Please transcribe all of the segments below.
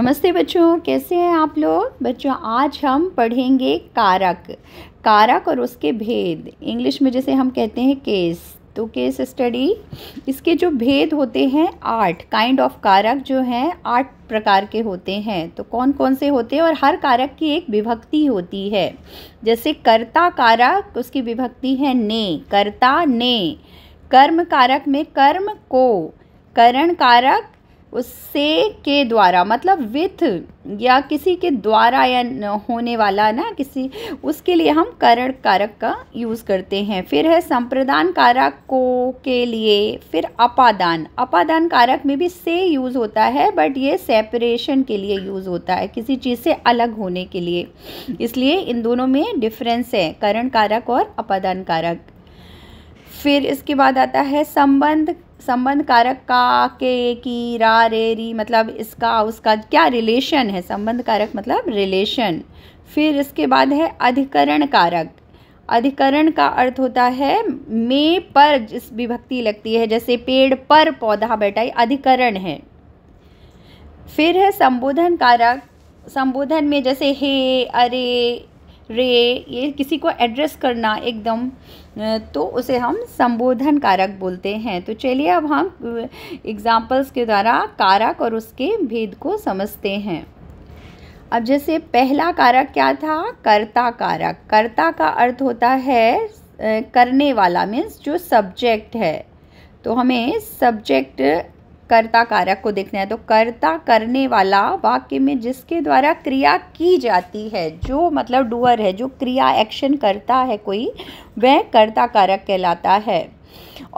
नमस्ते बच्चों कैसे हैं आप लोग बच्चों आज हम पढ़ेंगे कारक कारक और उसके भेद इंग्लिश में जैसे हम कहते हैं केस तो केस स्टडी इसके जो भेद होते हैं आठ काइंड ऑफ कारक जो हैं आठ प्रकार के होते हैं तो कौन कौन से होते हैं और हर कारक की एक विभक्ति होती है जैसे कर्ता कारक उसकी विभक्ति है ने कर्ता ने कर्म कारक में कर्म को करण कारक उससे के द्वारा मतलब विथ या किसी के द्वारा या होने वाला ना किसी उसके लिए हम करण कारक का यूज़ करते हैं फिर है संप्रदान कारक को के लिए फिर अपादान अपादान कारक में भी से यूज़ होता है बट ये सेपरेशन के लिए यूज़ होता है किसी चीज़ से अलग होने के लिए इसलिए इन दोनों में डिफरेंस है करण कारक और अपादान कारक फिर इसके बाद आता है संबंध संबंध कारक का के की रा रे री मतलब इसका उसका क्या रिलेशन है संबंध कारक मतलब रिलेशन फिर इसके बाद है अधिकरण कारक अधिकरण का अर्थ होता है में पर जिस विभक्ति लगती है जैसे पेड़ पर पौधा बैठा है अधिकरण है फिर है संबोधन कारक संबोधन में जैसे हे अरे रे ये किसी को एड्रेस करना एकदम तो उसे हम संबोधन कारक बोलते हैं तो चलिए अब हम एग्जाम्पल्स के द्वारा कारक और उसके भेद को समझते हैं अब जैसे पहला कारक क्या था कर्ता कारक कर्ता का अर्थ होता है करने वाला मीन्स जो सब्जेक्ट है तो हमें सब्जेक्ट कर्ता कारक को देखना है तो कर्ता करने वाला वाक्य में जिसके द्वारा क्रिया की जाती है जो मतलब डूअर है जो क्रिया एक्शन करता है कोई वह कर्ता कारक कहलाता है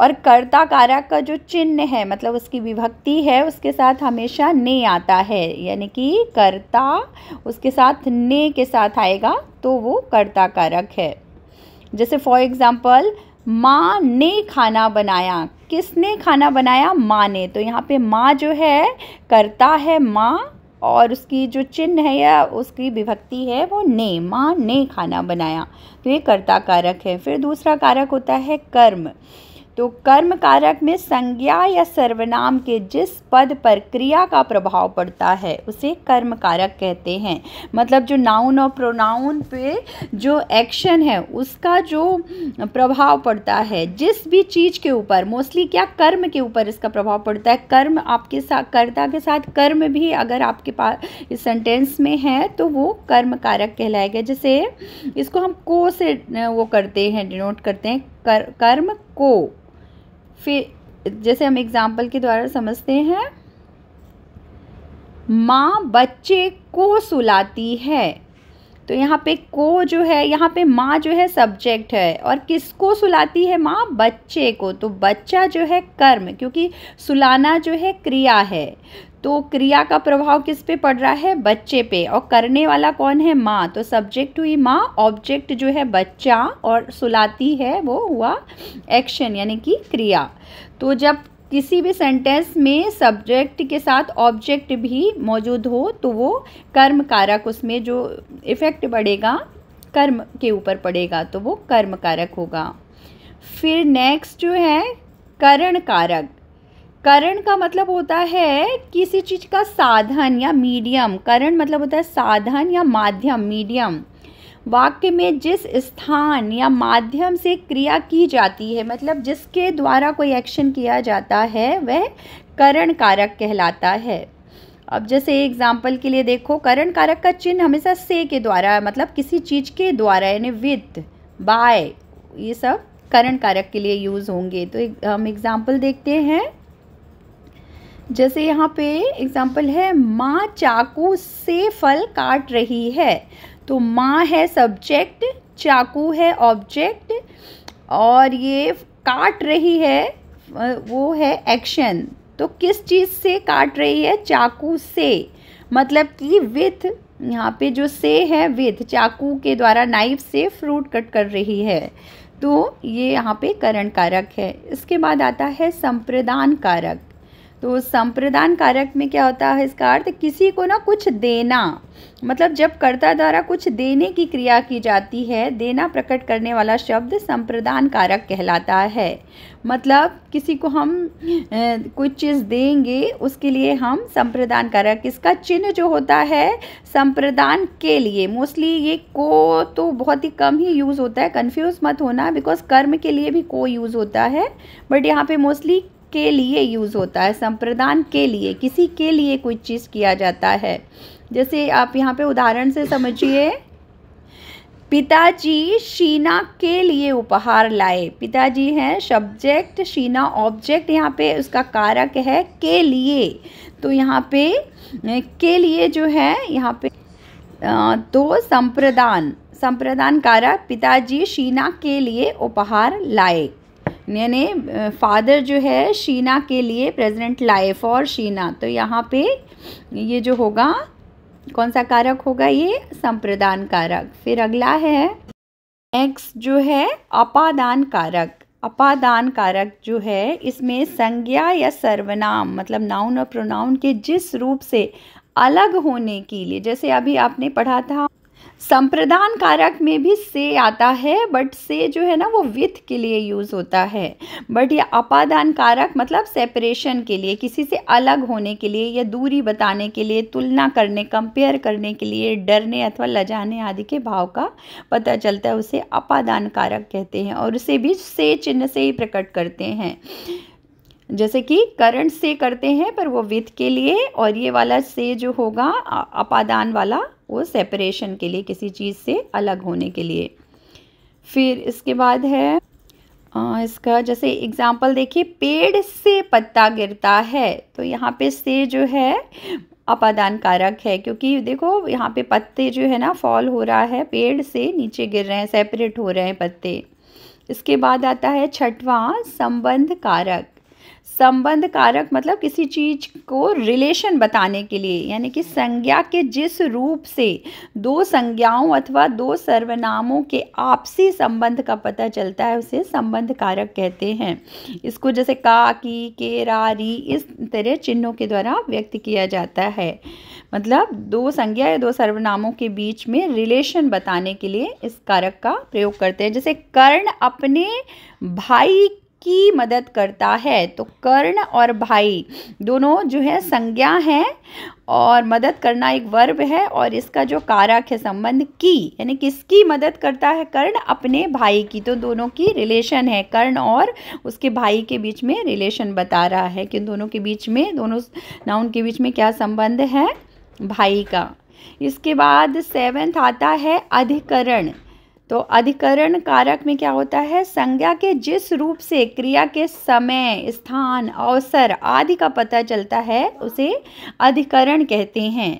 और कर्ता कारक का जो चिन्ह है मतलब उसकी विभक्ति है उसके साथ हमेशा ने आता है यानी कि कर्ता उसके साथ ने के साथ आएगा तो वो कर्ता कारक है जैसे फॉर एग्ज़ाम्पल माँ ने खाना बनाया किसने खाना बनाया माँ ने तो यहाँ पे माँ जो है करता है माँ और उसकी जो चिन्ह है या उसकी विभक्ति है वो ने माँ ने खाना बनाया तो ये कर्ता कारक है फिर दूसरा कारक होता है कर्म तो कर्म कारक में संज्ञा या सर्वनाम के जिस पद पर क्रिया का प्रभाव पड़ता है उसे कर्म कारक कहते हैं मतलब जो नाउन और प्रोनाउन पे जो एक्शन है उसका जो प्रभाव पड़ता है जिस भी चीज़ के ऊपर मोस्टली क्या कर्म के ऊपर इसका प्रभाव पड़ता है कर्म आपके साथ कर्ता के साथ कर्म भी अगर आपके पास इस सेंटेंस में है तो वो कर्म कारक कहलाएगा जैसे इसको हम को से वो करते हैं डिनोट करते हैं कर, कर्म को फिर जैसे हम एग्जाम्पल के द्वारा समझते हैं माँ बच्चे को सुलाती है तो यहाँ पे को जो है यहाँ पे माँ जो है सब्जेक्ट है और किसको सुलाती है माँ बच्चे को तो बच्चा जो है कर्म क्योंकि सुलाना जो है क्रिया है तो क्रिया का प्रभाव किस पे पड़ रहा है बच्चे पे और करने वाला कौन है माँ तो सब्जेक्ट हुई माँ ऑब्जेक्ट जो है बच्चा और सुलाती है वो हुआ एक्शन यानी कि क्रिया तो जब किसी भी सेंटेंस में सब्जेक्ट के साथ ऑब्जेक्ट भी मौजूद हो तो वो कर्म कारक उसमें जो इफ़ेक्ट पड़ेगा कर्म के ऊपर पड़ेगा तो वो कर्म कारक होगा फिर नेक्स्ट जो है करण कारक करण का मतलब होता है किसी चीज़ का साधन या मीडियम करण मतलब होता है साधन या माध्यम मीडियम वाक्य में जिस स्थान या माध्यम से क्रिया की जाती है मतलब जिसके द्वारा कोई एक्शन किया जाता है वह करण कारक कहलाता है अब जैसे एग्जाम्पल के लिए देखो करण कारक का चिन्ह हमेशा से के द्वारा मतलब किसी चीज़ के द्वारा यानी विद बाय ये सब करण कारक के लिए यूज़ होंगे तो हम एग्ज़ाम्पल देखते हैं जैसे यहाँ पे एग्जाम्पल है माँ चाकू से फल काट रही है तो माँ है सब्जेक्ट चाकू है ऑब्जेक्ट और ये काट रही है वो है एक्शन तो किस चीज़ से काट रही है चाकू से मतलब कि विथ यहाँ पे जो से है विथ चाकू के द्वारा नाइफ से फ्रूट कट कर रही है तो ये यहाँ पे करण कारक है इसके बाद आता है संप्रदान कारक तो संप्रदान कारक में क्या होता है इसका अर्थ किसी को ना कुछ देना मतलब जब कर्ता द्वारा कुछ देने की क्रिया की जाती है देना प्रकट करने वाला शब्द संप्रदान कारक कहलाता है मतलब किसी को हम कुछ चीज़ देंगे उसके लिए हम संप्रदान कारक इसका चिन्ह जो होता है संप्रदान के लिए मोस्टली ये को तो बहुत ही कम ही यूज़ होता है कन्फ्यूज मत होना बिकॉज कर्म के लिए भी को यूज़ होता है बट यहाँ पे मोस्टली के लिए यूज़ होता है संप्रदान के लिए किसी के लिए कोई चीज़ किया जाता है जैसे आप यहाँ पे उदाहरण से समझिए पिताजी शीना के लिए उपहार लाए पिताजी हैं सब्जेक्ट शीना ऑब्जेक्ट यहाँ पे उसका कारक है के लिए तो यहाँ पे के लिए जो है यहाँ पे दो संप्रदान संप्रदान कारक पिताजी शीना के लिए उपहार लाए यानी फादर जो है शीना के लिए प्रेजेंट लाइफ और शीना तो यहाँ पे ये जो होगा कौन सा कारक होगा ये संप्रदान कारक फिर अगला है एक्स जो है अपादान कारक अपादान कारक जो है इसमें संज्ञा या सर्वनाम मतलब नाउन और प्रोनाउन के जिस रूप से अलग होने के लिए जैसे अभी आपने पढ़ा था संप्रदान कारक में भी से आता है बट से जो है ना वो विथ के लिए यूज़ होता है बट ये अपादान कारक मतलब सेपरेशन के लिए किसी से अलग होने के लिए या दूरी बताने के लिए तुलना करने कंपेयर करने के लिए डरने अथवा लजाने आदि के भाव का पता चलता है उसे अपादान कारक कहते हैं और उसे भी से चिन्ह से ही प्रकट करते हैं जैसे कि करंट से करते हैं पर वो विथ के लिए और ये वाला से जो होगा अपादान वाला वो सेपरेशन के लिए किसी चीज़ से अलग होने के लिए फिर इसके बाद है आ, इसका जैसे एग्ज़ाम्पल देखिए पेड़ से पत्ता गिरता है तो यहाँ पे से जो है अपादान कारक है क्योंकि देखो यहाँ पे पत्ते जो है ना फॉल हो रहा है पेड़ से नीचे गिर रहे हैं सेपरेट हो रहे हैं पत्ते इसके बाद आता है छठवां संबंध कारक संबंध कारक मतलब किसी चीज को रिलेशन बताने के लिए यानी कि संज्ञा के जिस रूप से दो संज्ञाओं अथवा दो सर्वनामों के आपसी संबंध का पता चलता है उसे संबंध कारक कहते हैं इसको जैसे का की के रा री इस तरह चिन्हों के द्वारा व्यक्त किया जाता है मतलब दो संज्ञा या दो सर्वनामों के बीच में रिलेशन बताने के लिए इस कारक का प्रयोग करते हैं जैसे कर्ण अपने भाई की मदद करता है तो कर्ण और भाई दोनों जो है संज्ञा है और मदद करना एक वर्ब है और इसका जो कारक है संबंध की यानी किसकी मदद करता है कर्ण अपने भाई की तो दोनों की रिलेशन है कर्ण और उसके भाई के बीच में रिलेशन बता रहा है कि दोनों के बीच में दोनों नाउन के बीच में क्या संबंध है भाई का इसके बाद सेवेंथ आता है अधिकरण तो अधिकरण कारक में क्या होता है संज्ञा के जिस रूप से क्रिया के समय स्थान अवसर आदि का पता चलता है उसे अधिकरण कहते हैं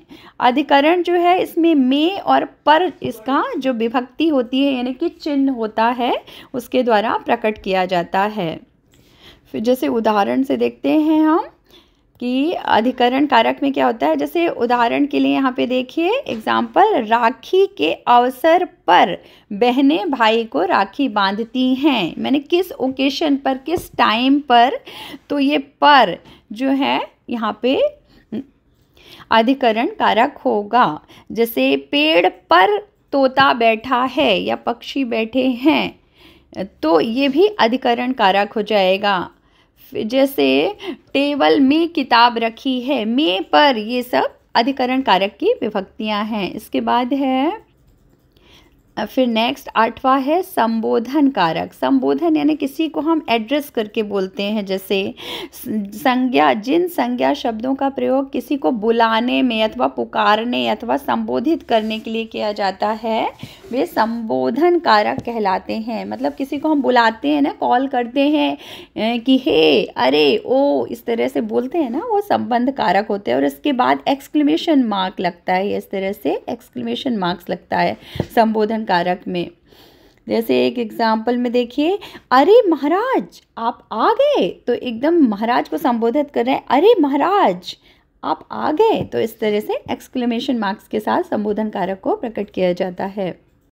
अधिकरण जो है इसमें में और पर इसका जो विभक्ति होती है यानी कि चिन्ह होता है उसके द्वारा प्रकट किया जाता है फिर जैसे उदाहरण से देखते हैं हम कि अधिकरण कारक में क्या होता है जैसे उदाहरण के लिए यहाँ पे देखिए एग्जाम्पल राखी के अवसर पर बहने भाई को राखी बांधती हैं मैंने किस ओकेशन पर किस टाइम पर तो ये पर जो है यहाँ पे अधिकरण कारक होगा जैसे पेड़ पर तोता बैठा है या पक्षी बैठे हैं तो ये भी अधिकरण कारक हो जाएगा जैसे टेबल में किताब रखी है में पर ये सब अधिकरण कारक की विभक्तियाँ हैं इसके बाद है फिर नेक्स्ट आठवां है संबोधन कारक संबोधन यानी किसी को हम एड्रेस करके बोलते हैं जैसे संज्ञा जिन संज्ञा शब्दों का प्रयोग किसी को बुलाने में अथवा पुकारने अथवा संबोधित करने के लिए किया जाता है वे संबोधन कारक कहलाते हैं मतलब किसी को हम बुलाते हैं ना कॉल करते हैं कि हे अरे ओ इस तरह से बोलते हैं ना वो संबंध कारक होते हैं और इसके बाद एक्सक्लेमेशन मार्क लगता है इस तरह से एक्सक्लेमेशन मार्क्स लगता है संबोधन कारक में जैसे एक एग्जाम्पल में देखिए अरे महाराज आप आ गए तो एकदम महाराज को संबोधित कर रहे हैं अरे महाराज आप आ गए तो इस तरह से एक्सक्लेमेशन मार्क्स के साथ संबोधन कारक को प्रकट किया जाता है